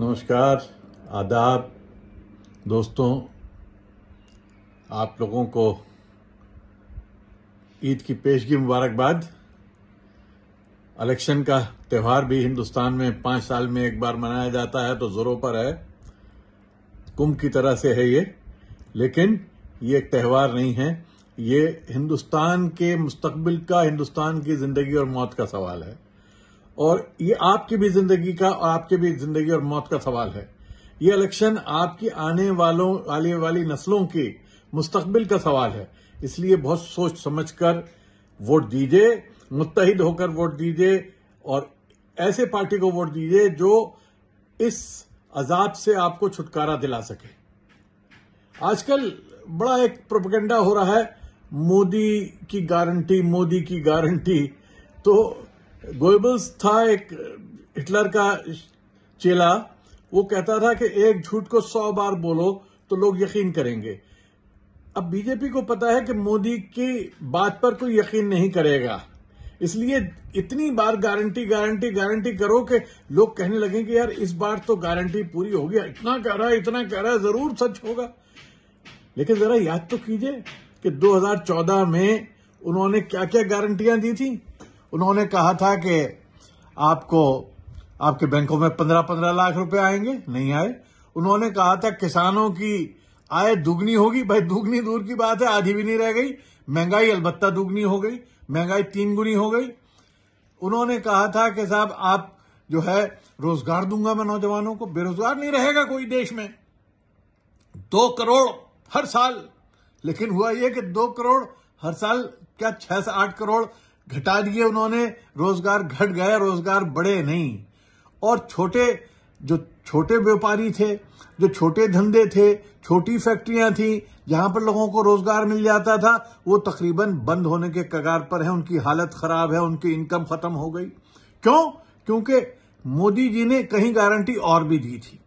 नमस्कार आदाब दोस्तों आप लोगों को ईद की पेशगी मुबारकबाद इलेक्शन का त्यौहार भी हिंदुस्तान में पाँच साल में एक बार मनाया जाता है तो ज़ोरों पर है कुंभ की तरह से है ये लेकिन ये एक त्यौहार नहीं है ये हिंदुस्तान के मुस्तबिल का हिंदुस्तान की ज़िंदगी और मौत का सवाल है और ये आपकी भी जिंदगी का और आपके भी जिंदगी और मौत का सवाल है ये इलेक्शन आपकी आने वालों आने वाली नस्लों के मुस्तबिल का सवाल है इसलिए बहुत सोच समझ कर वोट दीजिए मुतहद होकर वोट दीजिए और ऐसे पार्टी को वोट दीजिए जो इस अजाब से आपको छुटकारा दिला सके आजकल बड़ा एक प्रोपगेंडा हो रहा है मोदी की गारंटी मोदी की गारंटी तो गोयबल्स था एक हिटलर का चेला वो कहता था कि एक झूठ को सौ बार बोलो तो लोग यकीन करेंगे अब बीजेपी को पता है कि मोदी की बात पर कोई यकीन नहीं करेगा इसलिए इतनी बार गारंटी गारंटी गारंटी करो कि लोग कहने लगे कि यार इस बार तो गारंटी पूरी हो गया इतना कह रहा है इतना कह रहा है जरूर सच होगा लेकिन जरा याद तो कीजिए कि 2014 में उन्होंने क्या क्या गारंटियां दी थी उन्होंने कहा था कि आपको आपके बैंकों में पंद्रह पंद्रह लाख रुपए आएंगे नहीं आए उन्होंने कहा था किसानों की आय दुगनी होगी भाई दुगनी दूर की बात है आधी भी नहीं रह गई महंगाई अलबत्ता दुगनी हो गई महंगाई तीन गुनी हो गई उन्होंने कहा था कि साहब आप जो है रोजगार दूंगा मैं नौजवानों को बेरोजगार नहीं रहेगा कोई देश में दो करोड़ हर साल लेकिन हुआ यह कि दो करोड़ हर साल क्या छह से आठ करोड़ घटा दिए उन्होंने रोजगार घट गए रोजगार बढ़े नहीं और छोटे जो छोटे व्यापारी थे जो छोटे धंधे थे छोटी फैक्ट्रियां थी जहां पर लोगों को रोजगार मिल जाता था वो तकरीबन बंद होने के कगार पर है उनकी हालत खराब है उनकी इनकम खत्म हो गई क्यों क्योंकि मोदी जी ने कहीं गारंटी और भी दी थी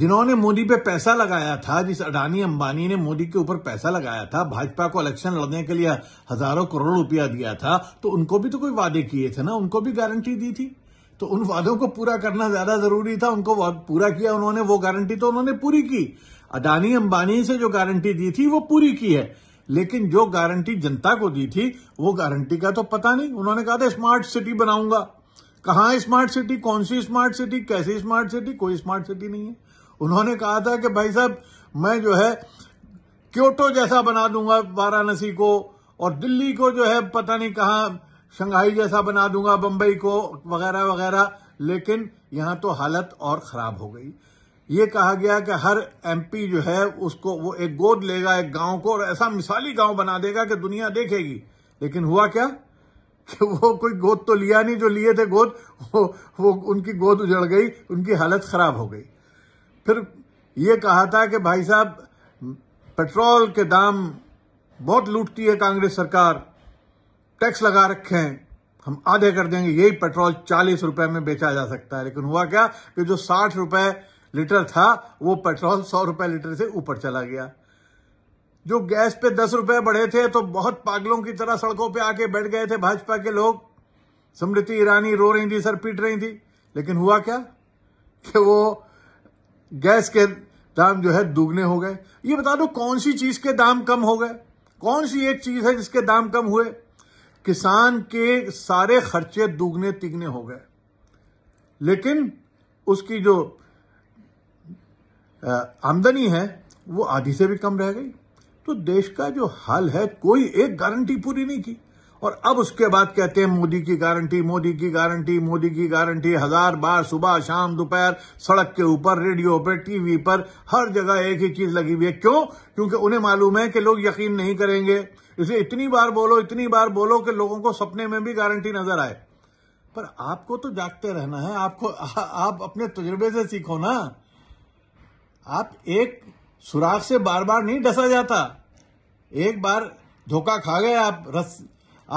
जिन्होंने मोदी पे पैसा लगाया था जिस अडानी अंबानी ने मोदी के ऊपर पैसा लगाया था भाजपा को इलेक्शन लड़ने के लिए हजारों करोड़ रुपया दिया था तो उनको भी तो कोई वादे किए थे ना उनको भी गारंटी दी थी तो उन वादों को पूरा करना ज्यादा जरूरी था उनको पूरा किया उन्होंने वो गारंटी तो उन्होंने पूरी की अडानी अंबानी से जो गारंटी दी थी वो पूरी की है लेकिन जो गारंटी जनता को दी थी वो गारंटी का तो पता नहीं उन्होंने कहा था स्मार्ट सिटी बनाऊंगा कहा स्मार्ट सिटी कौन सी स्मार्ट सिटी कैसी स्मार्ट सिटी कोई स्मार्ट सिटी नहीं है उन्होंने कहा था कि भाई साहब मैं जो है क्योटो जैसा बना दूंगा वाराणसी को और दिल्ली को जो है पता नहीं कहाँ शंघाई जैसा बना दूंगा बम्बई को वगैरह वगैरह लेकिन यहाँ तो हालत और खराब हो गई ये कहा गया कि हर एमपी जो है उसको वो एक गोद लेगा एक गांव को और ऐसा मिसाली गांव बना देगा कि दुनिया देखेगी लेकिन हुआ क्या कि वो कोई गोद तो लिया नहीं जो लिए थे गोद वो, वो उनकी गोद उजड़ गई उनकी हालत खराब हो गई फिर ये कहा था कि भाई साहब पेट्रोल के दाम बहुत लूटती है कांग्रेस सरकार टैक्स लगा रखे हैं हम आधे कर देंगे यही पेट्रोल चालीस रुपए में बेचा जा सकता है लेकिन हुआ क्या कि जो साठ रुपए लीटर था वो पेट्रोल सौ रुपए लीटर से ऊपर चला गया जो गैस पे दस रुपए बढ़े थे तो बहुत पागलों की तरह सड़कों पे आके बैठ गए थे भाजपा के लोग स्मृति ईरानी रो रही थी सर पीट रही थी लेकिन हुआ क्या कि वो गैस के दाम जो है दुगने हो गए ये बता दो कौन सी चीज के दाम कम हो गए कौन सी एक चीज है जिसके दाम कम हुए किसान के सारे खर्चे दुगने तिगने हो गए लेकिन उसकी जो आमदनी है वो आधी से भी कम रह गई तो देश का जो हाल है कोई एक गारंटी पूरी नहीं की और अब उसके बाद कहते हैं मोदी की गारंटी मोदी की गारंटी मोदी की गारंटी हजार बार सुबह शाम दोपहर सड़क के ऊपर रेडियो पर टीवी पर हर जगह एक ही चीज लगी हुई है क्यों क्योंकि उन्हें मालूम है कि लोग यकीन नहीं करेंगे इसे इतनी बार बोलो इतनी बार बोलो कि लोगों को सपने में भी गारंटी नजर आए पर आपको तो जागते रहना है आपको आ, आप अपने तजुर्बे से सीखो ना आप एक सुराख से बार बार नहीं डसा जाता एक बार धोखा खा गए आप रस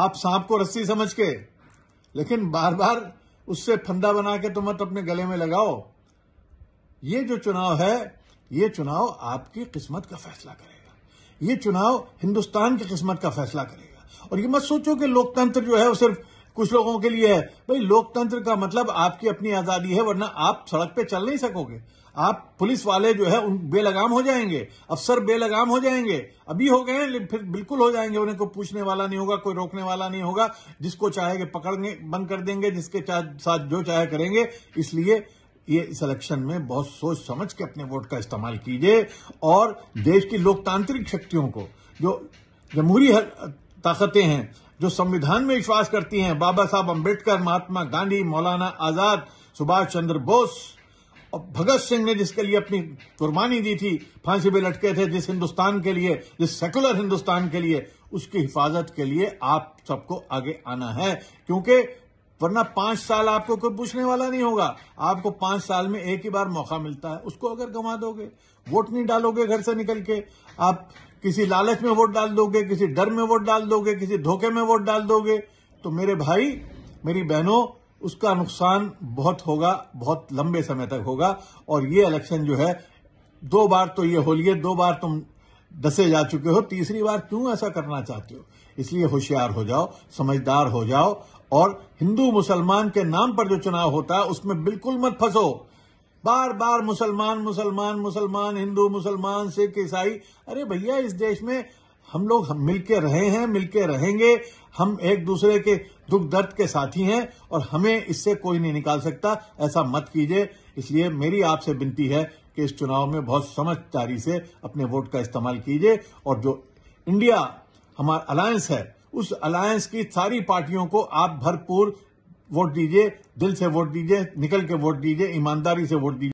आप सांप को रस्सी समझ के लेकिन बार बार उससे फंदा बना के तो मत अपने गले में लगाओ ये जो चुनाव है ये चुनाव आपकी किस्मत का फैसला करेगा ये चुनाव हिंदुस्तान की किस्मत का फैसला करेगा और ये मत सोचो कि लोकतंत्र जो है वो सिर्फ कुछ लोगों के लिए है भाई लोकतंत्र का मतलब आपकी अपनी आजादी है वरना आप सड़क पे चल नहीं सकोगे आप पुलिस वाले जो है उन बेलगाम हो जाएंगे अफसर बेलगाम हो जाएंगे अभी हो गए फिर बिल्कुल हो जाएंगे उन्हें कोई तो पूछने वाला नहीं होगा कोई रोकने वाला नहीं होगा जिसको चाहेंगे पकड़ने बंद कर देंगे जिसके साथ जो चाहे करेंगे इसलिए ये इस इलेक्शन में बहुत सोच समझ के अपने वोट का इस्तेमाल कीजिए और देश की लोकतांत्रिक शक्तियों को जो जमहूरी ताकतें हैं जो संविधान में विश्वास करती हैं बाबा साहब अंबेडकर महात्मा गांधी मौलाना आजाद सुभाष चंद्र बोस और भगत सिंह ने जिसके लिए अपनी कुर्बानी दी थी फांसी पे लटके थे जिस हिंदुस्तान के लिए जिस सेकुलर हिंदुस्तान के लिए उसकी हिफाजत के लिए आप सबको आगे आना है क्योंकि वरना पांच साल आपको कोई पूछने वाला नहीं होगा आपको पांच साल में एक ही बार मौका मिलता है उसको अगर गंवा दोगे वोट नहीं डालोगे घर से निकल के आप किसी लालच में वोट डाल दोगे किसी डर में वोट डाल दोगे किसी धोखे में वोट डाल दोगे तो मेरे भाई मेरी बहनों उसका नुकसान बहुत होगा बहुत लंबे समय तक होगा और ये इलेक्शन जो है दो बार तो ये हो लिए दो बार तुम दसे जा चुके हो तीसरी बार क्यों ऐसा करना चाहते हो इसलिए होशियार हो जाओ समझदार हो जाओ और हिंदू मुसलमान के नाम पर जो चुनाव होता है उसमें बिल्कुल मत फंसो बार बार मुसलमान मुसलमान मुसलमान हिंदू मुसलमान सिख ईसाई अरे भैया इस देश में हम लोग हम मिलके रहे हैं मिलके रहेंगे हम एक दूसरे के दुख दर्द के साथी हैं और हमें इससे कोई नहीं निकाल सकता ऐसा मत कीजिए इसलिए मेरी आपसे विनती है कि इस चुनाव में बहुत समझदारी से अपने वोट का इस्तेमाल कीजिए और जो इंडिया हमारा अलायंस है उस अलायंस की सारी पार्टियों को आप भरपूर वोट दीजिए दिल से वोट दीजिए निकल के वोट दीजिए ईमानदारी से वोट दीजिए